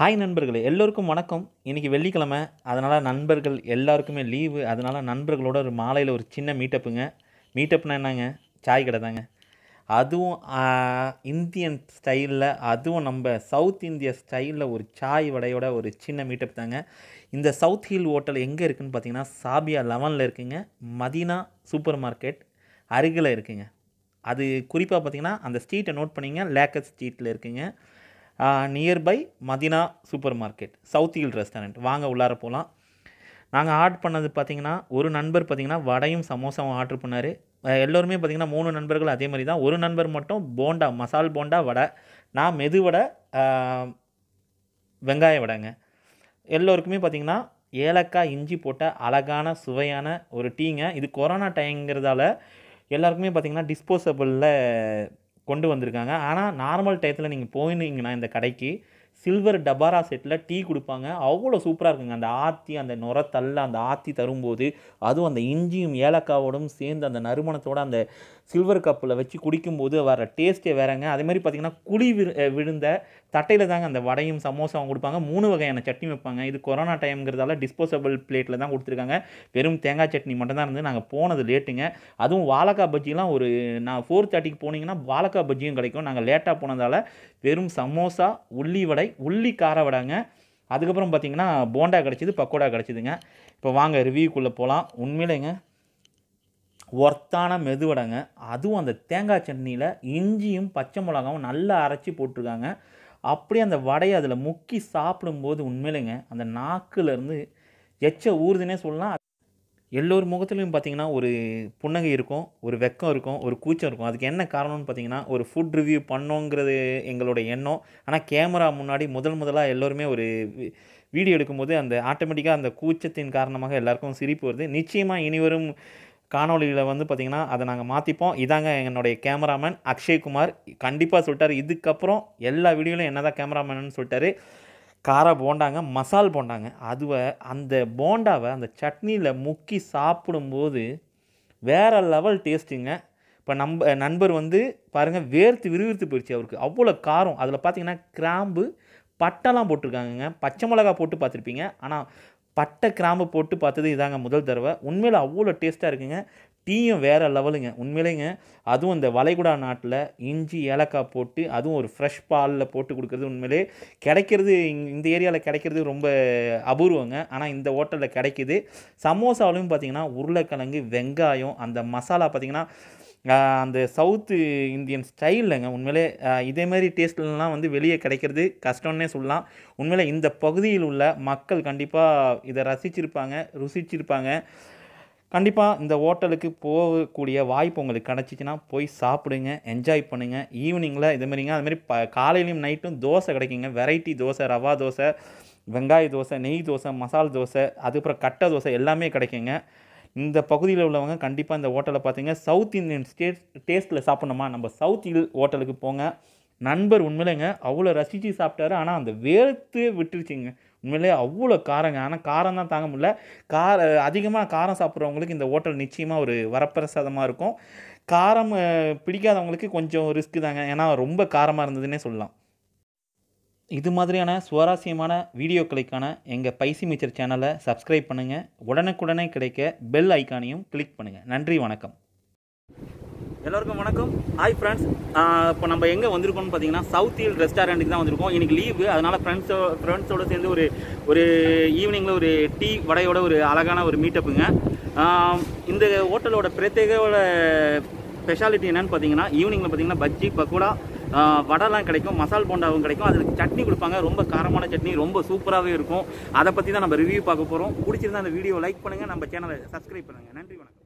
hi நண்பர்களே எல்லோருக்கும் வணக்கம் இன்றைக்கி வெள்ளிக்கிழமை அதனால் நண்பர்கள் எல்லாருக்குமே லீவு அதனால் நண்பர்களோட ஒரு மாலையில் ஒரு சின்ன மீட்டப்புங்க மீட்டப்னா என்னங்க சாய் கடை தாங்க அதுவும் இந்தியன் ஸ்டைலில் அதுவும் நம்ம சவுத் இந்திய ஸ்டைலில் ஒரு சாய் வடையோட ஒரு சின்ன மீட்டப் தாங்க இந்த சவுத் ஹில் ஹோட்டல் எங்கே இருக்குதுன்னு பார்த்தீங்கன்னா சாபியா லெவனில் இருக்குங்க மதினா சூப்பர் மார்க்கெட் அருகில் இருக்குங்க அது குறிப்பாக பார்த்திங்கன்னா அந்த ஸ்ட்ரீட்டை நோட் பண்ணிங்க லேக்கர் ஸ்ட்ரீட்டில் இருக்குங்க nearby Madina super market south hill restaurant வாங்க உள்ளார போகலாம் நாங்கள் ஆர்ட்ரு பண்ணது பார்த்திங்கன்னா ஒரு நண்பர் பார்த்திங்கன்னா வடையும் சமோசாவும் ஆர்டர் பண்ணார் எல்லோருமே பார்த்திங்கன்னா மூணு நண்பர்கள் அதே மாதிரி தான் ஒரு நண்பர் மட்டும் போண்டா மசால் போண்டா வடை நான் மெது வடை வெங்காய வடைங்க எல்லோருக்குமே பார்த்திங்கன்னா ஏலக்காய் இஞ்சி போட்ட அழகான சுவையான ஒரு டீங்க இது கொரோனா டைங்கிறதால எல்லாருக்குமே பார்த்திங்கன்னா டிஸ்போசபிளில் கொண்டு வந்திருக்காங்க ஆனால் நார்மல் டயத்தில் நீங்கள் போயிருந்தீங்கன்னா இந்த கடைக்கு சில்வர் டபாரா செட்டில் டீ கொடுப்பாங்க அவ்வளோ சூப்பராக இருக்குங்க அந்த ஆத்தி அந்த நுரத்தல்ல அந்த ஆத்தி தரும்போது அதுவும் அந்த இஞ்சியும் ஏலக்காவோடும் சேர்ந்து அந்த நறுமணத்தோடு அந்த சில்வர் கப்பில் வச்சு குடிக்கும்போது வர டேஸ்ட்டே வேறங்க அதேமாதிரி பார்த்திங்கன்னா குழி விழுந்த தட்டையில் தாங்க அந்த வடையும் சமோசாவும் கொடுப்பாங்க மூணு வகையான சட்னி வைப்பாங்க இது கொரோனா டைம்ங்கிறதால டிஸ்போசபிள் பிளேட்டில் தான் கொடுத்துருக்காங்க வெறும் தேங்காய் சட்னி மட்டும்தான் இருந்து நாங்கள் போனது லேட்டுங்க அதுவும் வாழைக்காய் பஜ்ஜிலாம் ஒரு நான் ஃபோர் தேர்ட்டிக்கு போனீங்கன்னா வாழைக்காய் பஜ்ஜியும் கிடைக்கும் நாங்கள் லேட்டாக போனதால் வெறும் சமோசா உள்ளி வடை உள்ளி கார வடைங்க அதுக்கப்புறம் பார்த்திங்கன்னா போண்டா கிடச்சிது பக்கோடா கிடச்சிதுங்க இப்போ வாங்க ரிவ்யூக்குள்ளே போகலாம் உண்மையிலேங்க ஒர்த்தான மெதுவடைங்க அதுவும் அந்த தேங்காய் சட்னியில் இஞ்சியும் பச்சை மிளகாவும் நல்லா அரைச்சி போட்டிருக்காங்க அப்படியே அந்த வடையை அதில் முக்கி சாப்பிடும்போது உண்மையிலேங்க அந்த நாக்குலேருந்து எச்ச ஊறுதுன்னே சொல்லலாம் எல்லோர் முகத்துலையும் பார்த்திங்கன்னா ஒரு புன்னகை இருக்கும் ஒரு வெக்கம் இருக்கும் ஒரு கூச்சம் இருக்கும் அதுக்கு என்ன காரணம்னு பார்த்திங்கன்னா ஒரு ஃபுட் ரிவ்யூ பண்ணோங்கிறது எங்களோட எண்ணம் ஆனால் கேமரா முன்னாடி முதல் முதலாக எல்லோருமே ஒரு வீடியோ எடுக்கும்போது அந்த ஆட்டோமேட்டிக்காக அந்த கூச்சத்தின் காரணமாக எல்லாருக்கும் சிரிப்பு வருது நிச்சயமாக இனிவரும் காணொலியில் வந்து பார்த்திங்கன்னா அதை நாங்கள் மாற்றிப்போம் இதாங்க என்னுடைய கேமராமேன் அக்ஷய்குமார் கண்டிப்பாக சொல்லிட்டார் இதுக்கப்புறம் எல்லா வீடியோலையும் என்ன தான் கேமராமேனுன்னு சொல்லிட்டாரு கார போண்டாங்க மசால் போண்டாங்க அதுவை அந்த போண்டாவை அந்த சட்னியில் முக்கி சாப்பிடும்போது வேறு லெவல் டேஸ்ட்டுங்க இப்போ நம்ப நண்பர் வந்து பாருங்கள் வேர்த்து விறுவிறுத்து போயிடுச்சு அவருக்கு அவ்வளோ காரம் அதில் பார்த்திங்கன்னா கிராம்பு பட்டெல்லாம் போட்டிருக்காங்கங்க பச்சை மிளகா போட்டு பார்த்துருப்பீங்க ஆனால் பட்டை கிராம்பு போட்டு பார்த்தது இதாங்க முதல் தடவை உண்மையில் அவ்வளோ டேஸ்ட்டாக இருக்குங்க டீயும் வேறு லெவலுங்க உண்மையிலேங்க அதுவும் இந்த வளைகுடா நாட்டில் இஞ்சி ஏலக்காய் போட்டு அதுவும் ஒரு ஃப்ரெஷ் பாலில் போட்டு கொடுக்குறது உண்மையிலே கிடைக்கிறது இந்த ஏரியாவில் கிடைக்கிறது ரொம்ப அபூர்வங்க ஆனால் இந்த ஹோட்டலில் கிடைக்கிது சமோசாவிலையும் பார்த்திங்கன்னா உருளைக்கிழங்கு வெங்காயம் அந்த மசாலா பார்த்திங்கன்னா அந்த சவுத்து இந்தியன் ஸ்டைலுங்க உண்மையிலே இதே மாதிரி டேஸ்ட்லாம் வந்து வெளியே கிடைக்கிறது கஷ்டம்னே சொல்லலாம் உண்மையிலே இந்த பகுதியில் உள்ள மக்கள் கண்டிப்பாக இதை ரசிச்சிருப்பாங்க ருசிச்சிருப்பாங்க கண்டிப்பாக இந்த ஹோட்டலுக்கு போகக்கூடிய வாய்ப்பு உங்களுக்கு கிடச்சிச்சின்னா போய் சாப்பிடுங்க என்ஜாய் பண்ணுங்கள் ஈவினிங்கில் இதுமாரிங்க அதுமாரி ப காலையிலையும் நைட்டும் தோசை கிடைக்குங்க வெரைட்டி தோசை ரவா தோசை வெங்காய தோசை நெய் தோசை மசால் தோசை அதுக்கப்புறம் கட்டை தோசை எல்லாமே கிடைக்குங்க இந்த பகுதியில் உள்ளவங்க கண்டிப்பாக இந்த ஹோட்டலை பார்த்தீங்க சவுத் இந்தியன் ஸ்டேட் டேஸ்ட்டில் சாப்பிட்ணுமா நம்ம சவுத் ஹில் ஹோட்டலுக்கு போங்க நண்பர் உண்மையிலேங்க அவ்வளோ ரசித்து சாப்பிட்டாரு ஆனால் அந்த வேர்த்து விட்டுருச்சிங்க உண்மையிலே அவ்வளோ காரங்க ஆனால் காரம் தான் தாங்க முடியல கார அதிகமாக காரம் சாப்பிட்றவங்களுக்கு இந்த ஹோட்டல் நிச்சயமாக ஒரு வரப்பிரசாதமாக இருக்கும் காரம் பிடிக்காதவங்களுக்கு கொஞ்சம் ரிஸ்க்கு தாங்க ஏன்னா ரொம்ப காரமாக இருந்ததுன்னே சொல்லலாம் இது மாதிரியான சுவாரஸ்யமான வீடியோக்களுக்கான எங்கள் பைசி மிச்சர் சேனலை சப்ஸ்கிரைப் பண்ணுங்கள் உடனுக்குடனே கிடைக்க பெல் ஐக்கானையும் கிளிக் பண்ணுங்கள் நன்றி வணக்கம் எல்லோருக்கும் வணக்கம் ஹாய் ஃப்ரெண்ட்ஸ் இப்போ நம்ம எங்கே வந்திருக்கோம்னு பார்த்தீங்கன்னா சவுத் ஹீல் ரெஸ்டாரண்ட்டுக்கு தான் வந்திருக்கோம் இன்றைக்கி லீவு அதனால் ஃப்ரெண்ட்ஸோ ஃப்ரெண்ட்ஸோடு சேர்ந்து ஒரு ஒரு ஈவினிங்கில் ஒரு டீ வடையோட ஒரு அழகான ஒரு மீட்டப்புங்க இந்த ஹோட்டலோட பிரத்யேகோட ஸ்பெஷாலிட்டி என்னென்னு பார்த்தீங்கன்னா ஈவினிங்கில் பார்த்தீங்கன்னா பஜ்ஜி பக்கோடா வடைலாம் கிடைக்கும் மசால் போண்டாவும் கிடைக்கும் அதுக்கு சட்னி கொடுப்பாங்க ரொம்ப காரமான சட்னி ரொம்ப சூப்பராகவே இருக்கும் அதை பற்றி தான் நம்ம ரிவ்யூ பார்க்க போகிறோம் பிடிச்சிருந்தா அந்த வீடியோ லைக் பண்ணுங்கள் நம்ம சேனலை சப்ஸ்கிரைப் பண்ணுங்கள் நன்றி வணக்கம்